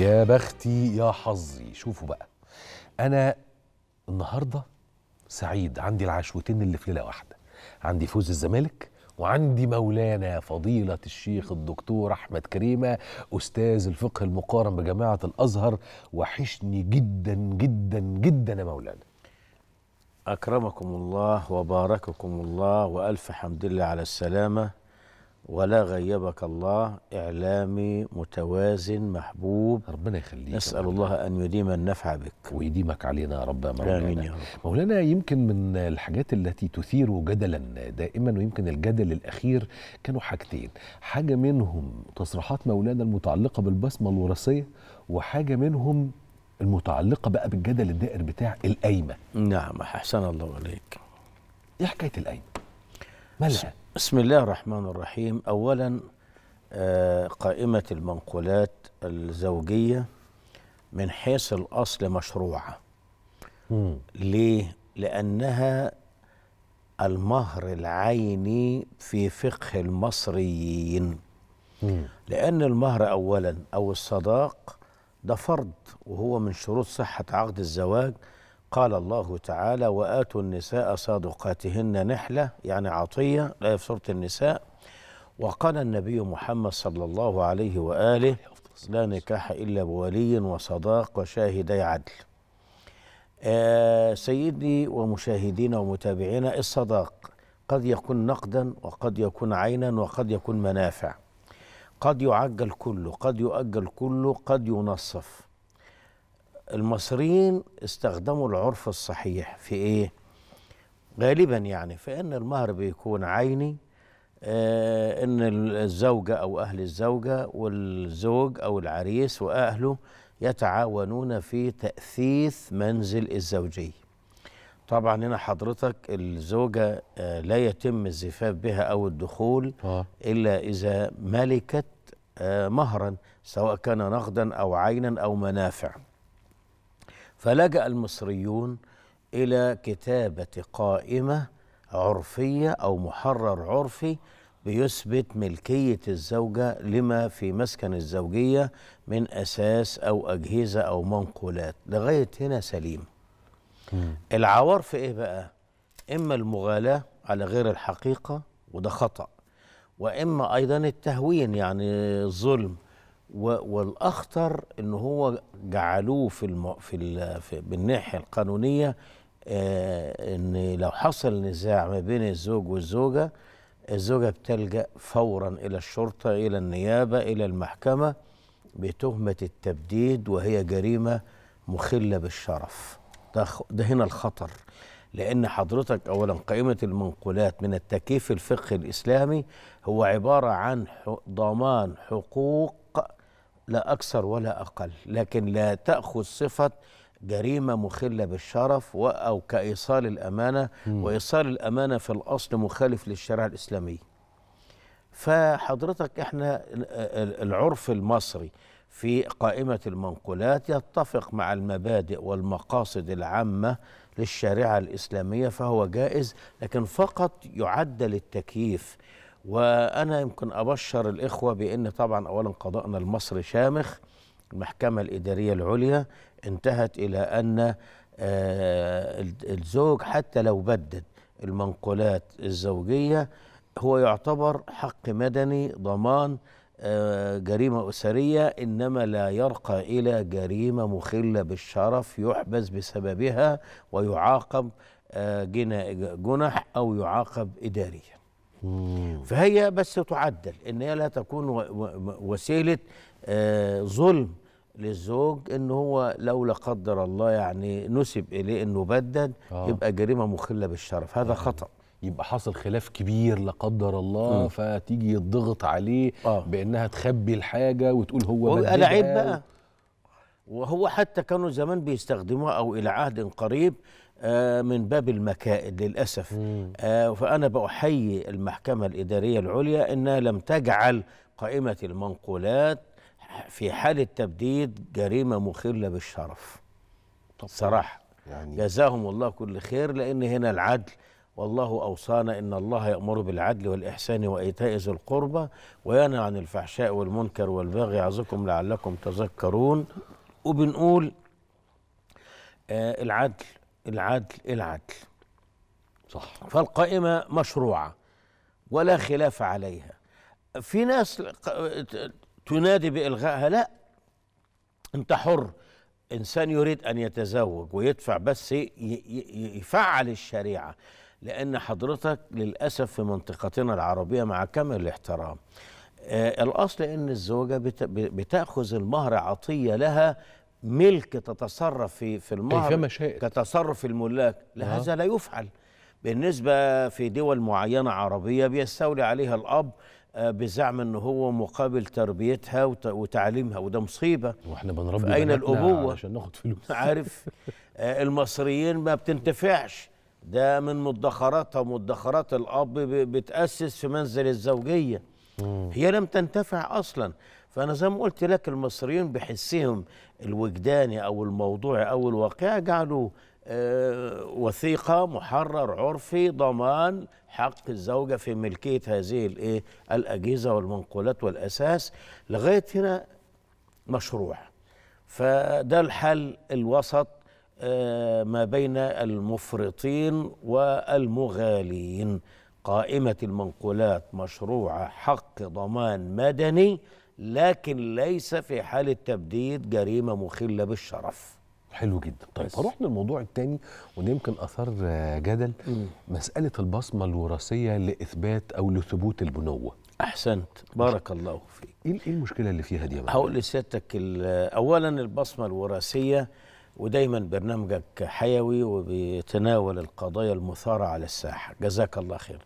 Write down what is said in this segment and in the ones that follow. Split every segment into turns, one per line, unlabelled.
يا بختي يا حظي شوفوا بقى انا النهارده سعيد عندي العشوتين اللي في ليله واحده عندي فوز الزمالك وعندي مولانا فضيلة الشيخ الدكتور أحمد كريمة أستاذ الفقه المقارن بجامعة الأزهر وحشني جدا جدا جدا يا مولانا
أكرمكم الله وبارككم الله وألف حمد لله على السلامة ولا غيبك الله إعلامي متوازن محبوب ربنا يخليك نسأل ربنا. الله أن يديم النفع بك ويديمك علينا يا رب مولانا آمين يا رب.
مولانا يمكن من الحاجات التي تثير جدلا دائما ويمكن الجدل الأخير كانوا حاجتين حاجة منهم تصريحات مولانا المتعلقة بالبصمة الوراثية وحاجة منهم المتعلقة بقى بالجدل الدائر بتاع القايمة
نعم أحسن الله عليك إيه حكاية القايمة؟ مالها؟ بسم الله الرحمن الرحيم اولا آه، قائمه المنقولات الزوجيه من حيث الاصل مشروعه ليه لانها المهر العيني في فقه المصريين لان المهر اولا او الصداق ده فرض وهو من شروط صحه عقد الزواج قال الله تعالى وآتوا النساء صادقاتهن نحلة يعني عطية لا يفسرت النساء وقال النبي محمد صلى الله عليه وآله لا نكاح إلا بولي وصداق وشاهدي عدل آه سيدي ومشاهدينا ومتابعينا الصداق قد يكون نقدا وقد يكون عينا وقد يكون منافع قد يعجل كله قد يؤجل كله قد ينصف المصريين استخدموا العرف الصحيح في ايه غالبا يعني فان المهر بيكون عيني آه ان الزوجه او اهل الزوجه والزوج او العريس واهله يتعاونون في تاثيث منزل الزوجيه طبعا هنا حضرتك الزوجه آه لا يتم الزفاف بها او الدخول آه. الا اذا ملكت آه مهرا سواء كان نقدا او عينا او منافع فلجأ المصريون إلى كتابة قائمة عرفية أو محرر عرفي بيثبت ملكية الزوجة لما في مسكن الزوجية من أساس أو أجهزة أو منقولات لغاية هنا سليم العوار في إيه بقى؟ إما المغالاة على غير الحقيقة وده خطأ وإما أيضا التهوين يعني الظلم والاخطر ان هو جعلوه في الم... في, ال... في بالناحيه القانونيه آه ان لو حصل نزاع ما بين الزوج والزوجه الزوجه بتلجا فورا الى الشرطه الى النيابه الى المحكمه بتهمه التبديد وهي جريمه مخله بالشرف ده, ده هنا الخطر لأن حضرتك أولا قائمة المنقولات من التكييف الفقهي الإسلامي هو عبارة عن ضمان حقوق لا أكثر ولا أقل لكن لا تأخذ صفة جريمة مخلة بالشرف أو كإيصال الأمانة وإيصال الأمانة في الأصل مخالف للشريعة الإسلامية فحضرتك إحنا العرف المصري في قائمة المنقولات يتفق مع المبادئ والمقاصد العامة للشريعة الإسلامية فهو جائز لكن فقط يعدل التكييف وانا يمكن ابشر الاخوه بان طبعا اولا قضاءنا المصري شامخ المحكمه الاداريه العليا انتهت الى ان آه، الزوج حتى لو بدد المنقولات الزوجيه هو يعتبر حق مدني ضمان آه، جريمة أسرية إنما لا يرقى إلى جريمة مخلة بالشرف يحبس بسببها ويعاقب آه، جنح أو يعاقب إداريا فهي بس تعدل ان هي لا تكون وسيله آه، ظلم للزوج ان هو لو لا قدر الله يعني نسب اليه انه
بدد آه. يبقى جريمه مخله بالشرف هذا آه. خطا يبقى حصل خلاف كبير لا قدر الله م. فتيجي الضغط عليه آه. بانها تخبي الحاجه وتقول هو ده العيب بقى وهو حتى كانوا
زمان بيستخدموها
او الى عهد قريب
آه، من باب المكائد للأسف آه، فأنا بأحيي المحكمة الإدارية العليا أنها لم تجعل قائمة المنقولات في حال التبديد جريمة مخلة بالشرف صراحة يعني جزاهم الله كل خير لأن هنا العدل والله أوصانا إن الله يأمر بالعدل والإحسان وإيتاء ذي القربى وينهى عن الفحشاء والمنكر والبغي يعظكم لعلكم تذكرون وبنقول آه العدل العدل العدل صح فالقائمة مشروعة ولا خلاف عليها في ناس تنادي بإلغائها لا أنت حر إنسان يريد أن يتزوج ويدفع بس يفعل الشريعة لأن حضرتك للأسف في منطقتنا العربية مع كامل الاحترام آه، الأصل أن الزوجة بتأخذ المهر عطية لها ملك تتصرف في في المهر كتصرف الملاك لا هذا لا يفعل بالنسبة في دول معينة عربية بيستولي عليها الأب آه، بزعم ان هو مقابل تربيتها وتعليمها وده مصيبه واحنا بنربي اين الابوه عشان ناخد فلوس عارف آه، المصريين ما بتنتفعش ده من مدخراتها ومدخرات الاب بتاسس في منزل الزوجيه هي لم تنتفع اصلا فانا زي ما قلت لك المصريين بحسهم الوجداني او الموضوعي او الواقعي جعلوا آه وثيقه محرر عرفي ضمان حق الزوجه في ملكيه هذه الايه الاجهزه والمنقولات والاساس لغايه هنا مشروع فده الحل الوسط آه، ما بين المفرطين والمغالين قائمة المنقولات مشروعة حق ضمان مدني لكن ليس في حال التبديد جريمه مخله بالشرف
حلو جدا طيب هروح للموضوع الثاني ويمكن اثار آه، جدل مم. مساله البصمه الوراثيه لاثبات او لثبوت البنوه احسنت بارك الله فيك ايه, إيه المشكله اللي فيها دي يا هقول لسيادتك
اولا البصمه الوراثيه ودايما برنامجك حيوي وبيتناول القضايا المثاره على الساحه جزاك الله خير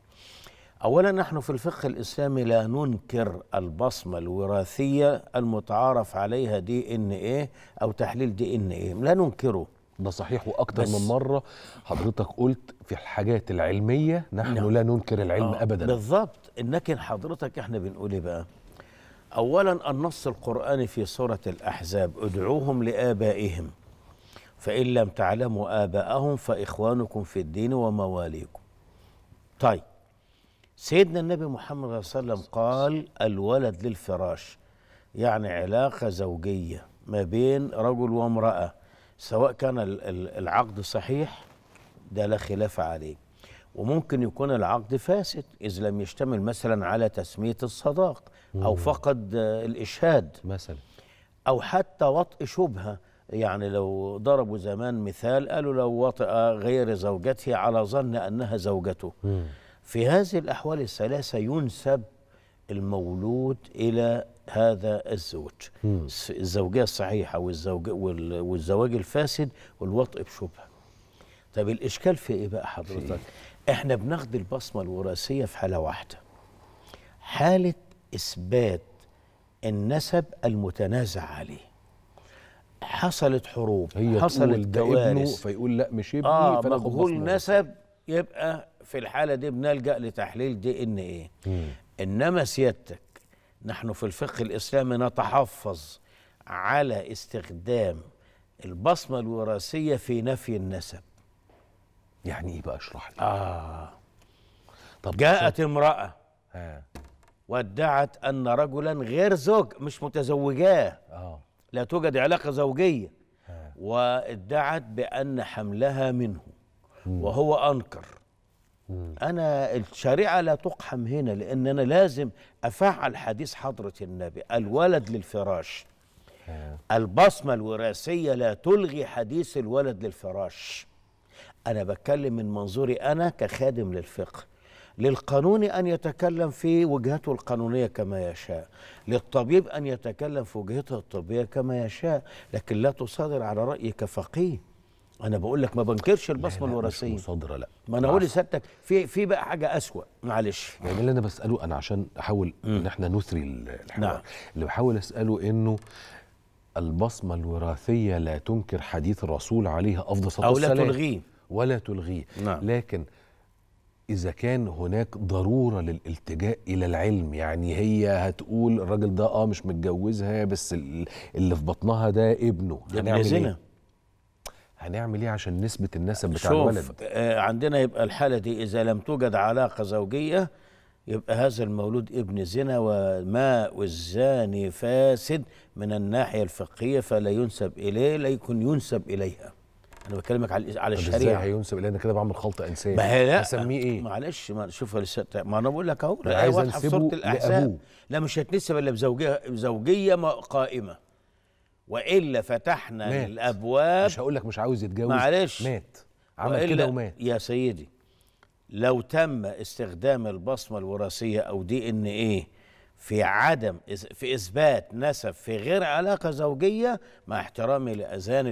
اولا نحن في الفقه الاسلامي لا ننكر البصمه الوراثيه المتعارف عليها
دي ان ايه او تحليل دي ان ايه لا ننكره ده صحيح وأكثر من مره حضرتك قلت في الحاجات العلميه نحن نعم. لا ننكر العلم آه ابدا بالضبط
لكن حضرتك احنا بنقول ايه بقى اولا النص القراني في سوره الاحزاب ادعوهم لابائهم فان لم تعلموا اباءهم فاخوانكم في الدين ومواليكم طيب سيدنا النبي محمد صلى الله عليه وسلم قال الولد للفراش يعني علاقة زوجية ما بين رجل وامرأة سواء كان العقد صحيح ده لا خلاف عليه وممكن يكون العقد فاسد إذ لم يشتمل مثلا على تسمية الصداق أو فقد الإشهاد مثلا أو حتى وطئ شبهة يعني لو ضربوا زمان مثال قالوا لو وطئ غير زوجته على ظن أنها زوجته في هذه الأحوال الثلاثة ينسب المولود إلى هذا الزوج الزوجية الصحيحة والزوج والزواج الفاسد والوطء بشبهة طب الإشكال في إيه بقى حضرتك؟ إحنا بناخد البصمة الوراثية في حالة واحدة حالة إثبات النسب المتنازع عليه حصلت حروب هي حصلت كوارث فيقول لا مش ابني آه مقبول نسب يبقى في الحاله دي بنلجا لتحليل دي ان ايه انما سيادتك نحن في الفقه الاسلامي نتحفظ على استخدام البصمه الوراثيه في نفي النسب يعني ايه بقى اشرح لي اه طب جاءت امراه آه. وادعت ان رجلا غير زوج مش متزوجاه آه. لا توجد علاقه زوجيه آه. وادعت بان حملها منه وهو أنكر أنا الشريعة لا تقحم هنا لأن أنا لازم أفعل حديث حضرة النبي الولد للفراش البصمة الوراثية لا تلغي حديث الولد للفراش أنا بتكلم من منظوري أنا كخادم للفقه للقانون أن يتكلم في وجهته القانونية كما يشاء للطبيب أن يتكلم في وجهته الطبية كما يشاء لكن لا تصادر على رأيي كفقيه انا بقول لك ما بنكرش البصمه
الوراثيه مصادره لا ما انا اقول لسيادتك في في بقى حاجه اسوا معلش يعني اللي انا بساله انا عشان احاول ان احنا نثري الحوار نعم. اللي بحاول اساله انه البصمه الوراثيه لا تنكر حديث الرسول عليها افضل الصلاه والسلام او لا تلغيه ولا تلغيه نعم. لكن إذا كان هناك ضرورة للالتجاء إلى العلم يعني هي هتقول الراجل ده آه مش متجوزها بس اللي في بطنها ده ابنه ده ابن زنا هنعمل ايه عشان نثبت النسب بتاع شوف الولد
آه عندنا يبقى الحاله دي اذا لم توجد علاقه زوجيه يبقى هذا المولود ابن زنا وما والزاني فاسد من الناحيه الفقهيه فلا ينسب اليه لا يكون ينسب اليها انا بكلمك على على الشريعه ازاي هينسب الي انا كده بعمل خلطه انسان ما هي لا اسميه ايه معلش ما شوف ما انا بقول لك اهو عايز انسبه صوره لا مش هتنسب الا بزوجيه زوجيه قائمه والا فتحنا مات. الابواب مش هقول لك مش عاوز يتجوز معلش مات عمل كده ومات يا سيدي لو تم استخدام البصمه الوراثيه او دي ان ايه في عدم في اثبات نسب في غير علاقه زوجيه مع احترامي لاذان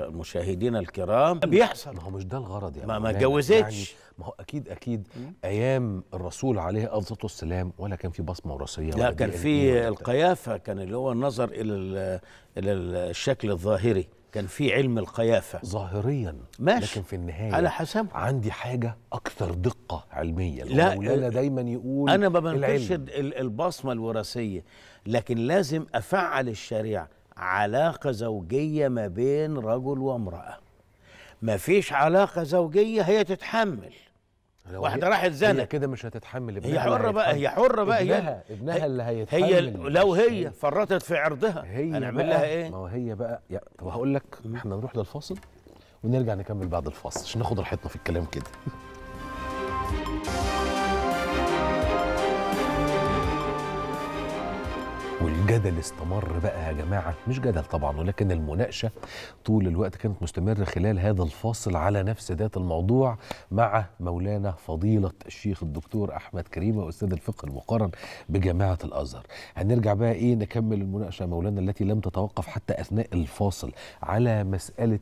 المشاهدين الكرام بيحصل
ما هو مش ده الغرض يعني ما ما اتجوزتش يعني ما هو اكيد اكيد ايام الرسول عليه افضل الصلاه والسلام ولا كان في بصمه وراثيه لا كان إيه في إيه.
القيافه كان اللي هو النظر الى الى الشكل الظاهري كان في علم القيافة ظاهريا ماشي لكن في النهاية على
حسب عندي حاجة أكثر دقة علميا لا مولانا دايما يقول أنا ما بنكرش
البصمة الوراثية لكن لازم أفعل الشريعة علاقة زوجية ما بين رجل وامرأة ما فيش علاقة زوجية هي تتحمل واحده راحت هي كده مش هتتحمل ابنها هي حره بقى هي حره بقى ابنها هي ابنها اللي هيتحمل هي لو هي فرطت في عرضها هنعمل لها ايه
ما هي بقى يا طب هقول لك احنا نروح للفاصل ونرجع نكمل بعد الفاصل عشان ناخد راحتنا في الكلام كده والجدل استمر بقى يا جماعه مش جدل طبعا ولكن المناقشه طول الوقت كانت مستمره خلال هذا الفاصل على نفس ذات الموضوع مع مولانا فضيله الشيخ الدكتور احمد كريمه استاذ الفقه المقارن بجامعه الازهر هنرجع بقى ايه نكمل المناقشه مولانا التي لم تتوقف حتى اثناء الفاصل على مساله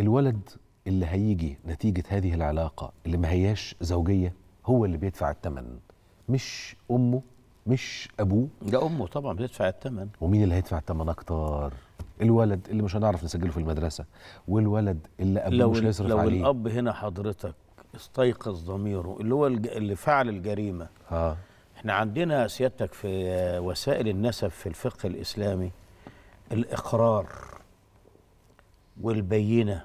الولد اللي هيجي نتيجه هذه العلاقه اللي ما هياش زوجيه هو اللي بيدفع الثمن مش امه مش ابوه ده امه طبعا بتدفع الثمن ومين اللي هيدفع الثمن اكتر الولد اللي مش هنعرف نسجله في المدرسه والولد اللي ابوه مش هيصرف لو عليه لو
الاب هنا حضرتك استيقظ ضميره اللي هو الج... اللي فعل الجريمه اه احنا عندنا سيادتك في وسائل النسب في الفقه الاسلامي الاقرار والبينه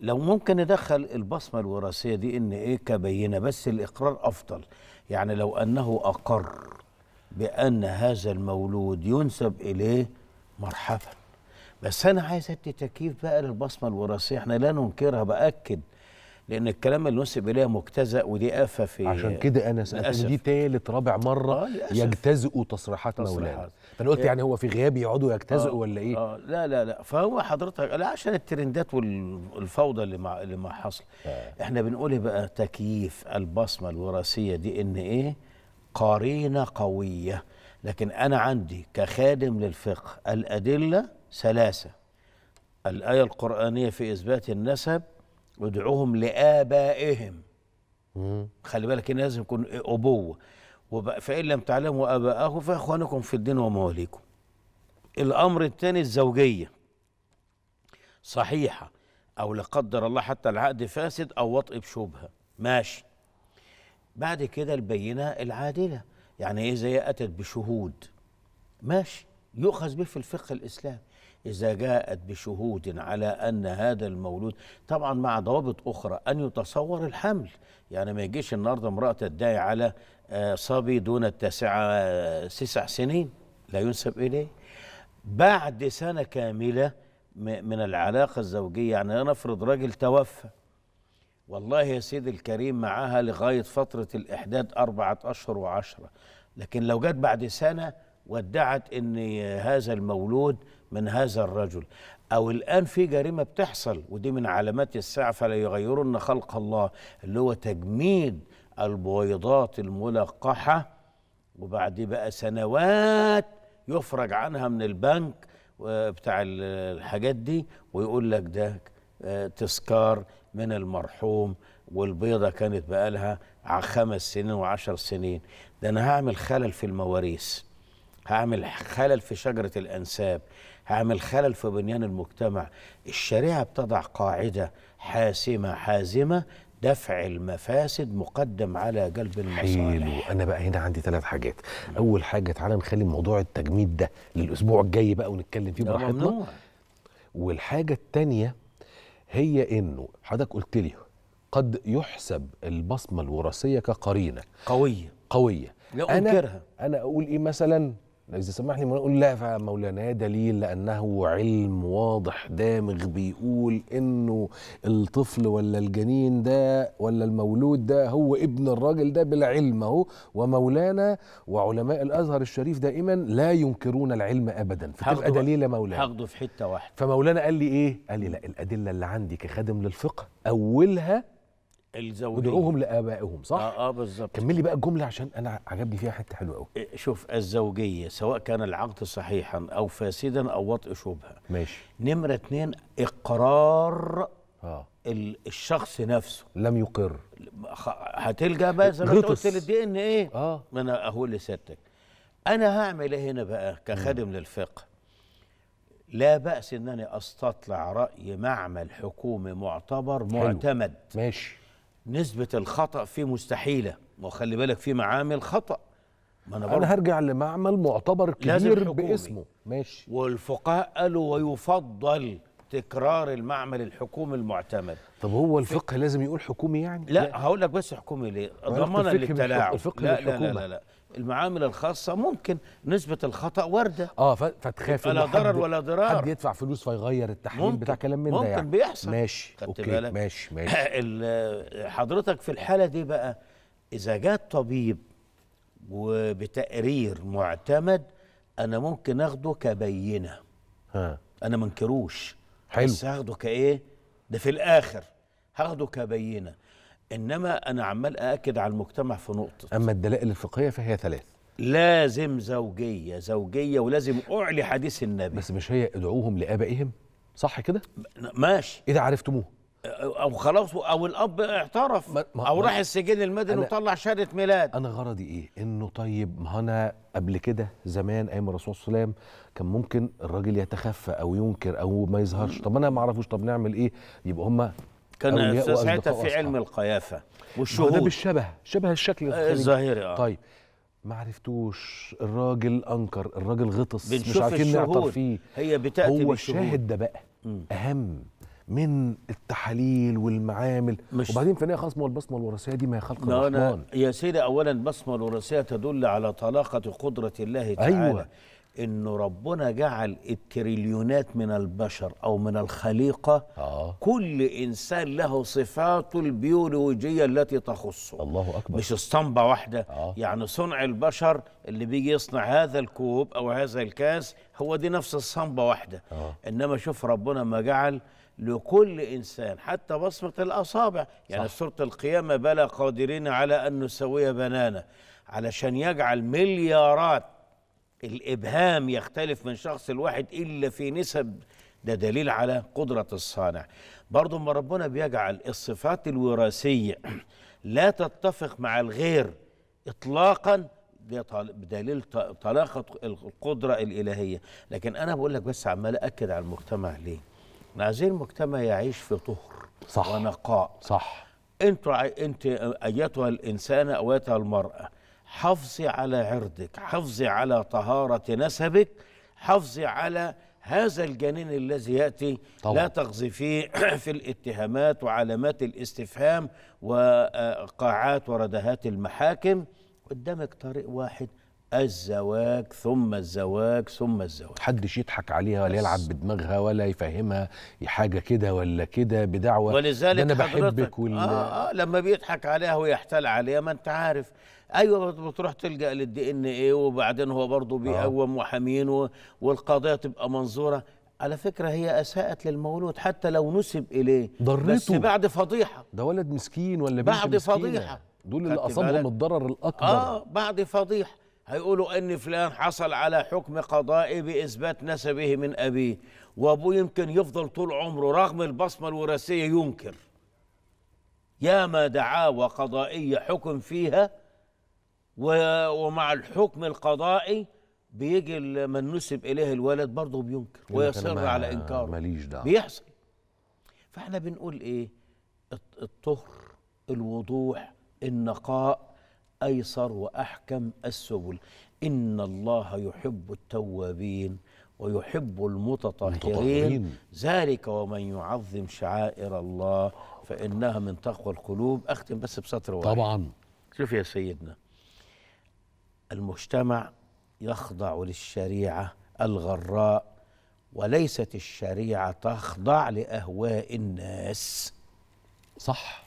لو ممكن ندخل البصمه الوراثيه دي ان ايه كبينه بس الاقرار افضل يعني لو انه اقر بأن هذا المولود ينسب إليه مرحبا بس أنا عايز أدي تكييف بقى للبصمة الوراثية إحنا لا ننكرها بأكد لأن الكلام اللي نسب إليها مجتزأ ودي آفة في عشان كده أنا سألت دي
تالت رابع مرة آه يجتزئوا تصريحات مولانا فأنا قلت إيه؟ يعني هو في غياب يقعدوا يجتزئوا آه ولا إيه؟
آه لا لا لا فهو حضرتك لا عشان الترندات والفوضى اللي مع اللي مع حصل آه. إحنا بنقول إيه بقى تكييف البصمة الوراثية دي إن إيه؟ قرينه قويه لكن انا عندي كخادم للفقه الادله ثلاثه الايه القرانيه في اثبات النسب ادعوهم لابائهم خلي بالك ان لازم يكون ابوه فان لم تعلموا اباءه فاخوانكم في الدين ومواليكم الامر الثاني الزوجيه صحيحه او لا قدر الله حتى العقد فاسد او وطئ بشبهه ماشي بعد كده البينة العادلة يعني إيه إذا هي أتت بشهود ماشي يؤخذ به في الفقه الإسلامي إذا جاءت بشهود على أن هذا المولود طبعا مع ضوابط أخرى أن يتصور الحمل يعني ما يجيش النهاردة امرأة تدعي على آه، صبي دون التاسعة آه، تسع سنين لا ينسب إليه بعد سنة كاملة من العلاقة الزوجية يعني نفرض راجل توفى والله يا سيدي الكريم معاها لغاية فترة الإحداد أربعة أشهر وعشرة لكن لو جت بعد سنة وادعت أن هذا المولود من هذا الرجل أو الآن في جريمة بتحصل ودي من علامات الساعة فلا يغيرن خلق الله اللي هو تجميد البويضات الملقحة وبعد بقى سنوات يفرج عنها من البنك آه، بتاع الحاجات دي ويقول لك ده آه، تذكار من المرحوم والبيضة كانت بقالها خمس سنين وعشر سنين ده أنا هعمل خلل في المواريث هعمل خلل في شجرة الأنساب هعمل خلل في بنيان المجتمع الشريعة بتضع قاعدة حاسمة حازمة دفع المفاسد مقدم على جلب المصالح حلو انا بقى
هنا عندي ثلاث حاجات اول حاجه تعالى نخلي موضوع التجميد ده للاسبوع الجاي بقى ونتكلم فيه براحتنا والحاجه الثانيه هي انه حضرتك قلت لي قد يحسب البصمه الوراثيه كقرينه قويه قويه لا انا انا اقول ايه مثلا إذا سمحني نقول لا مولانا دليل لأنه علم واضح دامغ بيقول إنه الطفل ولا الجنين ده ولا المولود ده هو ابن الراجل ده بلا علم أهو ومولانا وعلماء الأزهر الشريف دائما لا ينكرون العلم أبدا فتبقى دليل يا مولانا هاخده في حتة واحدة فمولانا قال لي إيه؟ قال لي لا الأدلة اللي عندي كخادم للفقه أولها الزوجيه ودعوهم لابائهم صح؟ اه اه بالظبط كملي بقى الجمله عشان انا عجبني فيها حته حلوه قوي
إيه، شوف الزوجيه سواء كان العقد صحيحا او فاسدا او وطئ شبهه ماشي نمره اثنين اقرار اه
الشخص نفسه لم يقر
هتلجا بقى زي ما قلت للدي ان ايه اه ما انا اهو لسيادتك انا هعمل ايه هنا بقى كخادم للفقه لا بأس أنني أستطلع رأي معمل حكومي معتبر معتمد حلو. ماشي نسبة الخطأ فيه مستحيلة وخلي بالك في معامل
خطأ ما أنا, أنا هرجع لمعمل معتبر كبير باسمه ماشي
والفقهاء قالوا ويفضل تكرار المعمل الحكومي المعتمد
طب هو الفقه ف... لازم يقول حكومي يعني لا, لا.
هقول لك بس حكومي ليه ضمانا للتلاعب الفقه لا, لا, لا لا لا المعامل الخاصة ممكن نسبة الخطأ واردة اه فتخاف لا ضرر ولا ضرار حد
يدفع فلوس فيغير التحليل بتاع كلام من ده ممكن يعني. بيحصل ماشي
اوكي بالك. ماشي ماشي حضرتك في الحالة دي بقى إذا جاء الطبيب وبتقرير معتمد أنا ممكن أخده كبينة
ها. أنا منكروش
حلو بس هاخده كايه ده في الاخر هاخده كبينه انما انا عمال ااكد على المجتمع في نقطه اما الدلائل الفقهيه
فهي ثلاث لازم زوجيه زوجيه ولازم اعلي حديث النبي بس مش هي ادعوهم لابائهم صح كده ماشي اذا عرفتموه او
خلاص او الاب اعترف ما ما او راح السجن المدني وطلع
شهاده ميلاد انا غرضي ايه انه طيب ما انا قبل كده زمان ايام الرسول صلى الله عليه وسلم كان ممكن الراجل يتخفى او ينكر او ما يظهرش طب انا ما اعرفوش طب نعمل ايه يبقى هم كان ساعتها في
علم القيافه والشهود ده بالشبه
شبه الشكل آه، الظاهري اه طيب ما عرفتوش الراجل انكر الراجل غطس مش عارفين نعترف فيه هي بتاتي هو الشاهد ده بقى اهم من التحاليل والمعامل مش وبعدين فنيه النهايه خلاص البصمه الوراثيه دي ما هي خلق الرحمن
يا سيدي اولا البصمه الوراثيه تدل على طلاقه قدره الله تعالى أيوة. انه ربنا جعل التريليونات من البشر او من الخليقه آه. كل انسان له صفاته البيولوجيه التي تخصه الله اكبر مش اسطمبه واحده آه. يعني صنع البشر اللي بيجي يصنع هذا الكوب او هذا الكاس هو دي نفس الصنبه واحده آه. انما شوف ربنا ما جعل لكل إنسان حتى بصمة الأصابع يعني سورة القيامة بلا قادرين على أن نسوي بنانا علشان يجعل مليارات الإبهام يختلف من شخص الواحد إلا في نسب ده دليل على قدرة الصانع برضو ما ربنا بيجعل الصفات الوراثية لا تتفق مع الغير إطلاقاً بدليل طلاقة القدرة الإلهية لكن أنا بقول لك بس عمال أكد على المجتمع ليه عايزين المجتمع يعيش في طهر صح ونقاء صح انت انت ايتها الانسانه او ايتها المراه حافظي على عرضك حافظي على طهاره نسبك حافظي على هذا الجنين الذي ياتي طبعا. لا فيه في الاتهامات وعلامات الاستفهام وقاعات وردهات المحاكم قدامك طريق واحد الزواج ثم الزواج ثم الزواج
حدش يضحك عليها ولا يلعب بدماغها ولا يفهمها حاجه كده ولا كده بدعوه ولذلك انا بحبك وال... آه,
آه لما بيضحك عليها ويحتال عليها ما انت عارف ايوه بتروح تلجا للدي ان ايه وبعدين هو برضه آه. بيقوم محامين و... والقضيه تبقى منظوره على فكرة هي أساءت للمولود حتى لو نسب إليه ضرته بس بعد
فضيحة ده ولد مسكين ولا بنت بعد مسكينة. فضيحة دول اللي أصابهم الضرر الأكبر آه
بعد فضيحة هيقولوا ان فلان حصل على حكم قضائي باثبات نسبه من ابيه وابوه يمكن يفضل طول عمره رغم البصمه الوراثيه ينكر ياما دعاوى قضائيه حكم فيها ومع الحكم القضائي بيجي من نسب اليه الولد برضه بينكر ويصر على انكاره
ماليش دعوه بيحصل
فاحنا بنقول ايه الطهر الوضوح النقاء أيسر وأحكم السبل إن الله يحب التوابين ويحب المتطهرين ذلك ومن يعظم شعائر الله فإنها من تقوى القلوب أختم بس بسطر واحد طبعا شوف يا سيدنا المجتمع يخضع للشريعة الغراء وليست الشريعة تخضع لأهواء الناس
صح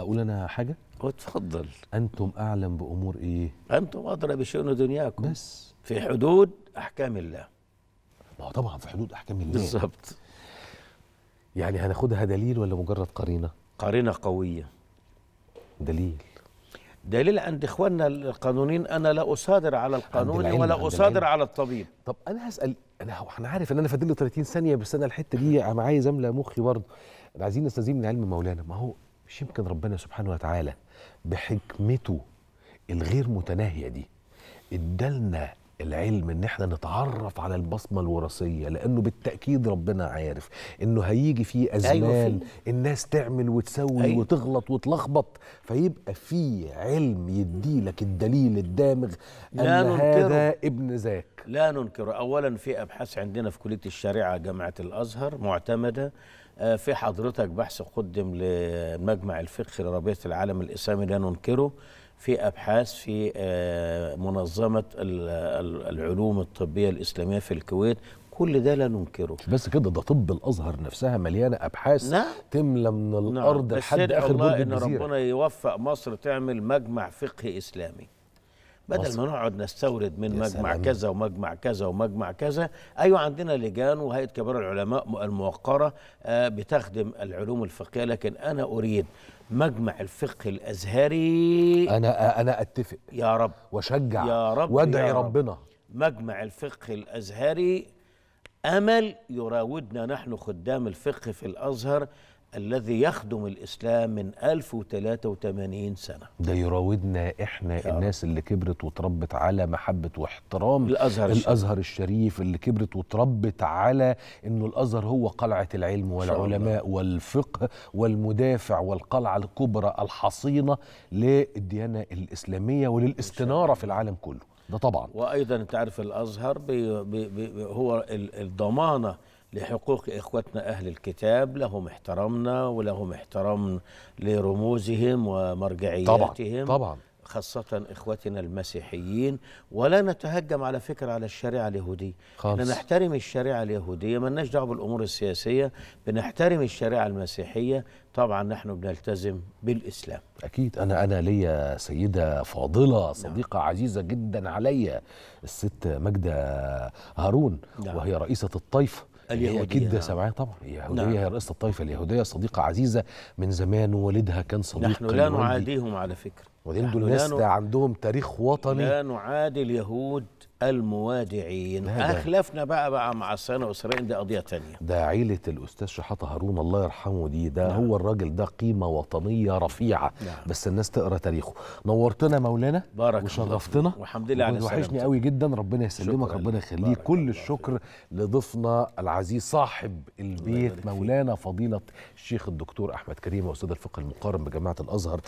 اقول انا حاجه اتفضل انتم اعلم بامور ايه انتم ادرى بشؤون دنياكم بس في حدود احكام الله ما هو طبعا في حدود احكام الله بالظبط يعني هناخدها دليل ولا مجرد قرينه
قرينه قويه دليل دليل عند اخواننا القانونيين انا لا اصادر على القانون ولا اصادر على الطبيب
طب انا هسال انا انا عارف ان انا فاضل لي 30 ثانيه بس انا الحته دي انا عايز املى مخي برضه عايزين نستزيد من علم مولانا ما هو مش يمكن ربنا سبحانه وتعالى بحكمته الغير متناهيه دي ادالنا العلم ان احنا نتعرف على البصمه الوراثيه لانه بالتاكيد ربنا عارف انه هيجي فيه أيوة، ازمان أيوة فيه. الناس تعمل وتسوي أيوة. وتغلط وتلخبط فيبقى في علم يديلك الدليل الدامغ لا ان ننكره. هذا
ابن ذاك لا ننكره اولا في ابحاث عندنا في كليه الشريعه جامعه الازهر معتمده آه، في حضرتك بحث قدم لمجمع الفقه لربية العالم الإسلامي لا ننكره في أبحاث في آه، منظمة العلوم الطبية الإسلامية في الكويت كل ده لا
ننكره بس كده ده طب الازهر نفسها مليانه ابحاث نعم تملى من نعم. الارض نعم. لحد اخر الله ان الجزيرة. ربنا
يوفق مصر تعمل مجمع فقهي اسلامي بدل ما نقعد نستورد من مجمع كذا ومجمع كذا ومجمع كذا ايوه عندنا لجان وهيئه كبار العلماء الموقره آه، بتخدم العلوم الفقهيه لكن انا اريد مجمع الفقه الازهري انا انا اتفق يا رب واشجع يا رب وادعي يا رب ربنا مجمع الفقه الازهري امل يراودنا نحن خدام الفقه في الازهر الذي يخدم الإسلام من 1083 سنة
ده يراودنا إحنا الناس اللي كبرت وتربت على محبة واحترام الأزهر الشريف. الأزهر الشريف اللي كبرت وتربت على أنه الأزهر هو قلعة العلم والعلماء والفقه والمدافع والقلعة الكبرى الحصينة للديانة الإسلامية وللاستنارة في العالم كله ده طبعا
وأيضا أنت عارف الأزهر بي بي بي هو الضمانة لحقوق إخوتنا أهل الكتاب لهم احترامنا ولهم احترام لرموزهم ومرجعياتهم طبعا, طبعا. خاصة إخوتنا المسيحيين ولا نتهجم على فكرة على الشريعة اليهودية خالص. نحترم الشريعة
اليهودية ما لناش دعوة
بالأمور السياسية بنحترم الشريعة المسيحية طبعا نحن بنلتزم بالإسلام
أكيد أنا أنا ليا سيدة فاضلة نعم. صديقة نعم. عزيزة جدا عليا الست ماجدة هارون نعم. وهي رئيسة الطائفة نعم. اليهودية هي كده سبعية طبعا اليهودية نعم. هي رئيسة الطائفة اليهودية صديقة عزيزة من زمان ووالدها كان صديق نحن لا نعاديهم على فكرة وبعدين دول ناس عندهم تاريخ وطني لا
نعادي اليهود الموادعين اخلفنا بقى بقى مع السنة والاسرائيل دي قضيه تانية
ده عيله الاستاذ شحاته هارون الله يرحمه دي ده نعم. هو الراجل ده قيمه وطنيه رفيعه نعم. بس الناس تقرا تاريخه نورتنا مولانا بارك وشرفتنا والحمد لله على وحشني قوي جدا ربنا يسلمك ربنا يخليك كل الشكر لضيفنا العزيز صاحب البيت مولانا فضيله الشيخ الدكتور احمد كريم استاذ الفقه المقارن بجامعه الازهر